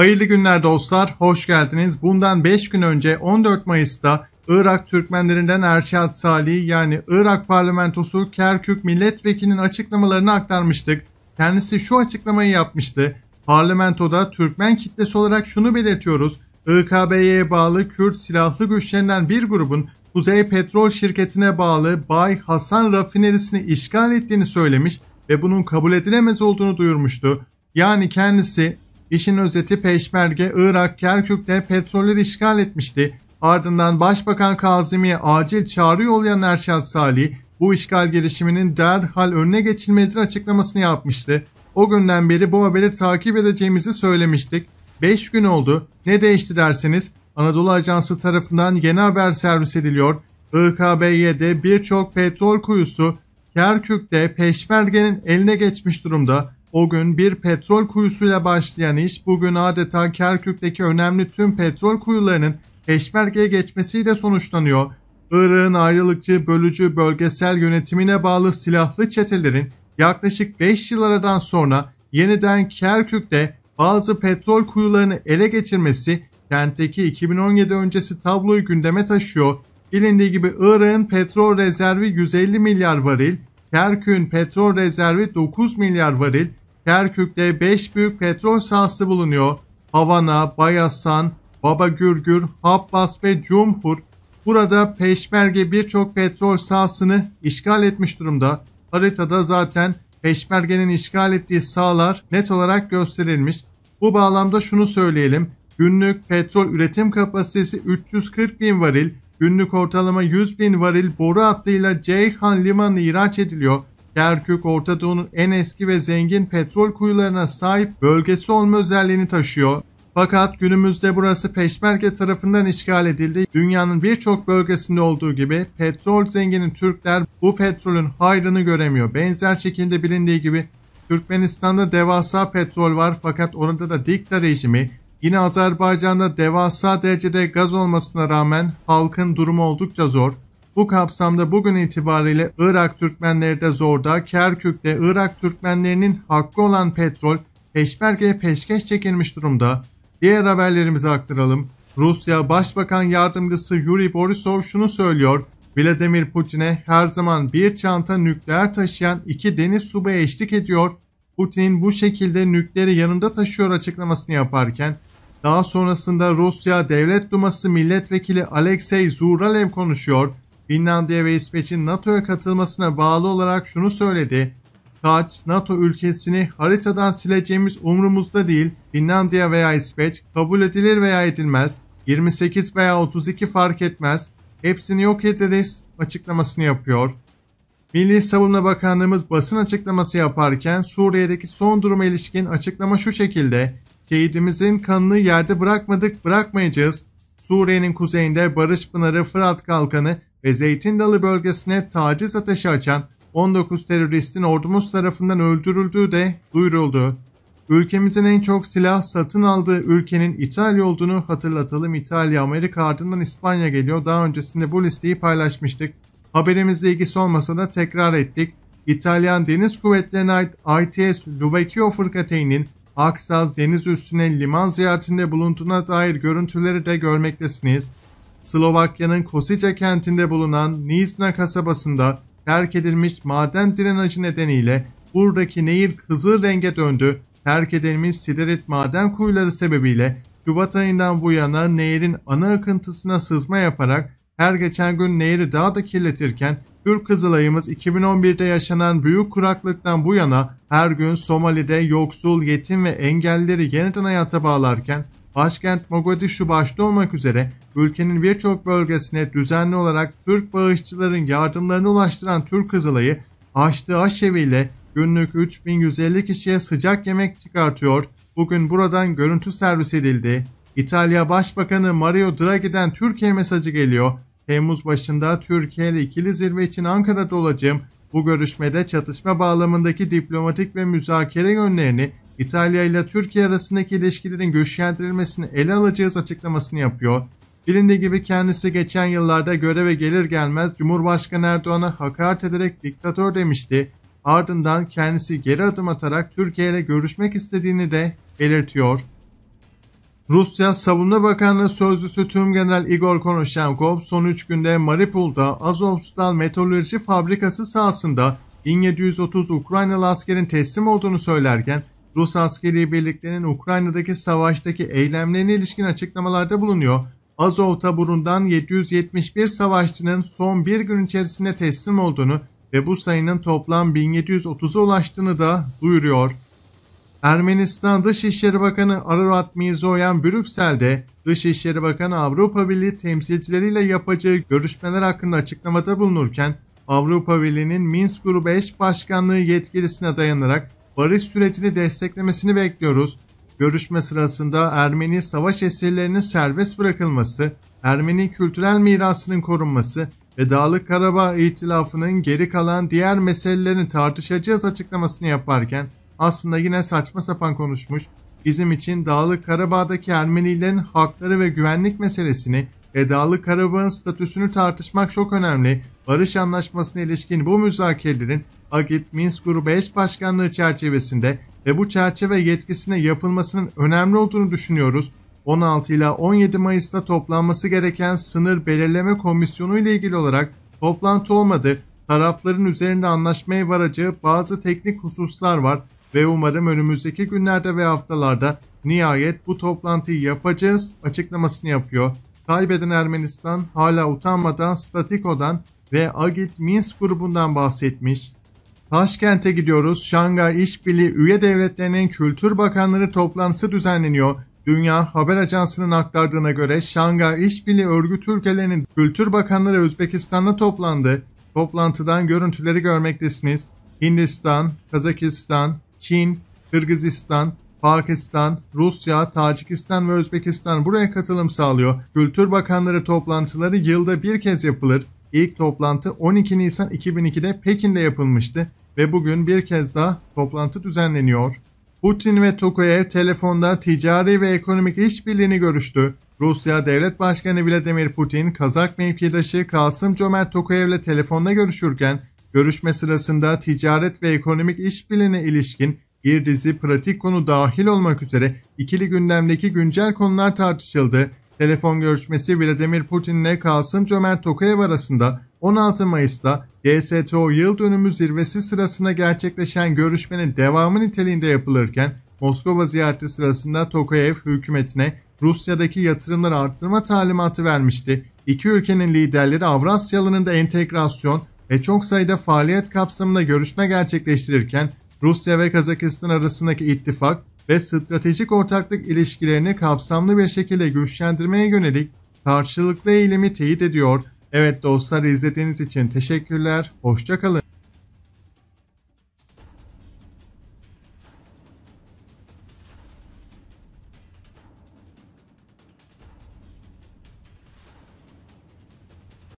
Hayırlı günler dostlar, hoş geldiniz. Bundan 5 gün önce 14 Mayıs'ta Irak Türkmenlerinden Erşat Salih yani Irak parlamentosu Kerkük milletvekilinin açıklamalarını aktarmıştık. Kendisi şu açıklamayı yapmıştı. Parlamentoda Türkmen kitlesi olarak şunu belirtiyoruz. IKB'ye bağlı Kürt silahlı güçlerinden bir grubun Kuzey Petrol Şirketi'ne bağlı Bay Hasan rafinerisini işgal ettiğini söylemiş ve bunun kabul edilemez olduğunu duyurmuştu. Yani kendisi İşin özeti Peşmerge, Irak, Kerkük'te petrolleri işgal etmişti. Ardından Başbakan Kazimi'ye acil çağrı yollayan Erşad Salih, bu işgal girişiminin derhal önüne geçilmelidir açıklamasını yapmıştı. O günden beri bu haberi takip edeceğimizi söylemiştik. 5 gün oldu. Ne değişti derseniz Anadolu Ajansı tarafından yeni haber servis ediliyor. IKBY'de birçok petrol kuyusu Kerkük'te Peşmerge'nin eline geçmiş durumda. O gün bir petrol kuyusuyla başlayan iş bugün adeta Kerkük'teki önemli tüm petrol kuyularının peşmergeye geçmesiyle sonuçlanıyor. Irak'ın ayrılıkçı, bölücü, bölgesel yönetimine bağlı silahlı çetelerin yaklaşık 5 yıl sonra yeniden Kerkük'te bazı petrol kuyularını ele geçirmesi kentteki 2017 öncesi tabloyu gündeme taşıyor. Bilindiği gibi Irak'ın petrol rezervi 150 milyar varil, Kerkük'ün petrol rezervi 9 milyar varil, Kerkük'te 5 büyük petrol sahası bulunuyor. Havana, Bayasan, Baba Gürgür, Habbas ve Cumhur burada Peşmerge birçok petrol sahasını işgal etmiş durumda. Haritada zaten Peşmerge'nin işgal ettiği sahalar net olarak gösterilmiş. Bu bağlamda şunu söyleyelim. Günlük petrol üretim kapasitesi 340 bin varil, günlük ortalama 100 bin varil boru hattıyla Ceyhan Limanı ihraç ediliyor. Kerkük, Orta Doğu'nun en eski ve zengin petrol kuyularına sahip bölgesi olma özelliğini taşıyor. Fakat günümüzde burası Peşmerge tarafından işgal edildi. Dünyanın birçok bölgesinde olduğu gibi petrol zengini Türkler bu petrolün hayrını göremiyor. Benzer şekilde bilindiği gibi Türkmenistan'da devasa petrol var fakat orada da dikta rejimi yine Azerbaycan'da devasa derecede gaz olmasına rağmen halkın durumu oldukça zor. Bu kapsamda bugün itibariyle Irak Türkmenleri de Zor'da, Kerkük'te Irak Türkmenlerinin hakkı olan petrol peşmergeye peşkeş çekilmiş durumda. Diğer haberlerimizi aktaralım. Rusya Başbakan Yardımcısı Yuri Borisov şunu söylüyor. Vladimir Putin'e her zaman bir çanta nükleer taşıyan iki deniz subayı eşlik ediyor. Putin bu şekilde nükleeri yanında taşıyor açıklamasını yaparken daha sonrasında Rusya Devlet Duması Milletvekili Alexey Zuralev konuşuyor. Finlandiya ve İsveç'in NATO'ya katılmasına bağlı olarak şunu söyledi. Kaç, NATO ülkesini haritadan sileceğimiz umrumuzda değil, Finlandiya veya İsveç kabul edilir veya edilmez, 28 veya 32 fark etmez, hepsini yok ederiz açıklamasını yapıyor. Milli Savunma Bakanlığımız basın açıklaması yaparken Suriye'deki son duruma ilişkin açıklama şu şekilde. Şehidimizin kanını yerde bırakmadık bırakmayacağız. Suriye'nin kuzeyinde Barış Pınarı, Fırat Kalkanı ve Zeytin Dalı bölgesine taciz ateşi açan 19 teröristin ordumuz tarafından öldürüldüğü de duyuruldu. Ülkemizin en çok silah satın aldığı ülkenin İtalya olduğunu hatırlatalım. İtalya, Amerika ardından İspanya geliyor. Daha öncesinde bu listeyi paylaşmıştık. Haberimizle ilgisi olmasa da tekrar ettik. İtalyan Deniz Kuvvetleri'ne ait ITS Lubecchio fırkateynin Aksaz deniz üstüne liman ziyaretinde bulunduğuna dair görüntüleri de görmektesiniz. Slovakya'nın Kosice kentinde bulunan Nisna kasabasında terk edilmiş maden drenajı nedeniyle buradaki nehir kızıl renge döndü. Terk edilmiş siderit maden kuyuları sebebiyle Şubat ayından bu yana nehirin ana akıntısına sızma yaparak her geçen gün nehri daha da kirletirken Türk Kızılayımız 2011'de yaşanan büyük kuraklıktan bu yana her gün Somali'de yoksul, yetim ve engellileri yeniden hayata bağlarken başkent Mogadishu başta olmak üzere ülkenin birçok bölgesine düzenli olarak Türk bağışçıların yardımlarını ulaştıran Türk Kızılay'ı açtığı aşeviyle günlük 3150 kişiye sıcak yemek çıkartıyor. Bugün buradan görüntü servis edildi. İtalya Başbakanı Mario Draghi'den Türkiye mesajı geliyor. Temmuz başında Türkiye ile ikili zirve için Ankara'da olacağım. Bu görüşmede çatışma bağlamındaki diplomatik ve müzakere yönlerini İtalya ile Türkiye arasındaki ilişkilerin güçlendirilmesini ele alacağız açıklamasını yapıyor. Bilindiği gibi kendisi geçen yıllarda göreve gelir gelmez Cumhurbaşkanı Erdoğan'a hakaret ederek diktatör demişti. Ardından kendisi geri adım atarak Türkiye ile görüşmek istediğini de belirtiyor. Rusya Savunma Bakanlığı Sözcüsü Tüm General Igor Konuşenkov son 3 günde Maripol'da Azovstal Metalurji Fabrikası sahasında 1730 Ukraynalı askerin teslim olduğunu söylerken Rus askeri birliklerinin Ukrayna'daki savaştaki eylemlerine ilişkin açıklamalarda bulunuyor. Azov taburundan 771 savaşçının son bir gün içerisinde teslim olduğunu ve bu sayının toplam 1730'a ulaştığını da duyuruyor. Ermenistan Dışişleri Bakanı Ararat Mirzoyan Brüksel'de Dışişleri Bakanı Avrupa Birliği temsilcileriyle yapacağı görüşmeler hakkında açıklamada bulunurken Avrupa Birliği'nin Minsk Grubu eş başkanlığı yetkilisine dayanarak barış sürecini desteklemesini bekliyoruz. Görüşme sırasında Ermeni savaş esirlerinin serbest bırakılması, Ermeni kültürel mirasının korunması ve Dağlık Karabağ İtilafı'nın geri kalan diğer meselelerini tartışacağız açıklamasını yaparken aslında yine saçma sapan konuşmuş, bizim için Dağlı Karabağ'daki Ermenilerin hakları ve güvenlik meselesini ve Dağlı Karabağ'ın statüsünü tartışmak çok önemli. Barış Anlaşması'na ilişkin bu müzakerelerin AGİT Minsk Grubu eş başkanlığı çerçevesinde ve bu çerçeve yetkisine yapılmasının önemli olduğunu düşünüyoruz. 16 ile 17 Mayıs'ta toplanması gereken sınır belirleme komisyonu ile ilgili olarak toplantı olmadı. Tarafların üzerinde anlaşmaya varacağı bazı teknik hususlar var ve umarım önümüzdeki günlerde ve haftalarda nihayet bu toplantıyı yapacağız açıklamasını yapıyor. Kaybeden Ermenistan hala utanmadan Statiko'dan ve Agit Minsk grubundan bahsetmiş. Taşkent'e gidiyoruz. Şangay İşbirliği Üye Devletlerinin Kültür Bakanları toplantısı düzenleniyor. Dünya Haber Ajansı'nın aktardığına göre Şangay İşbirliği Örgütü ülkelerinin Kültür Bakanları Özbekistan'da toplandı. Toplantıdan görüntüleri görmektesiniz. Hindistan, Kazakistan, Çin, Kırgızistan, Pakistan, Rusya, Tacikistan ve Özbekistan buraya katılım sağlıyor. Kültür Bakanları toplantıları yılda bir kez yapılır. İlk toplantı 12 Nisan 2002'de Pekin'de yapılmıştı ve bugün bir kez daha toplantı düzenleniyor. Putin ve Tokayev telefonda ticari ve ekonomik işbirliğini görüştü. Rusya Devlet Başkanı Vladimir Putin, Kazak mevkidaşı Kasım Cömert Tokayev ile telefonda görüşürken Görüşme sırasında ticaret ve ekonomik işbirliğine ilişkin bir dizi pratik konu dahil olmak üzere ikili gündemdeki güncel konular tartışıldı. Telefon görüşmesi Vladimir Putin ile Kasım Cömert Tokayev arasında 16 Mayıs'ta DSTO yıl dönümü zirvesi sırasında gerçekleşen görüşmenin devamı niteliğinde yapılırken Moskova ziyareti sırasında Tokayev hükümetine Rusya'daki yatırımları arttırma talimatı vermişti. İki ülkenin liderleri Avrasyalının da entegrasyon ve çok sayıda faaliyet kapsamında görüşme gerçekleştirirken Rusya ve Kazakistan arasındaki ittifak ve stratejik ortaklık ilişkilerini kapsamlı bir şekilde güçlendirmeye yönelik karşılıklı eğilimi teyit ediyor. Evet dostlar izlediğiniz için teşekkürler. Hoşçakalın.